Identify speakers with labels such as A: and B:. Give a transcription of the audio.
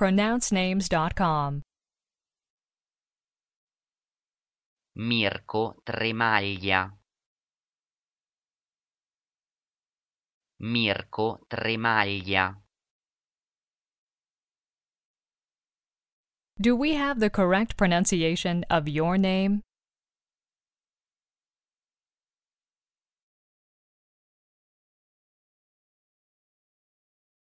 A: pronouncenames.com.
B: Mirko Tremaglia Mirko Tremaglia
A: Do we have the correct pronunciation of your name?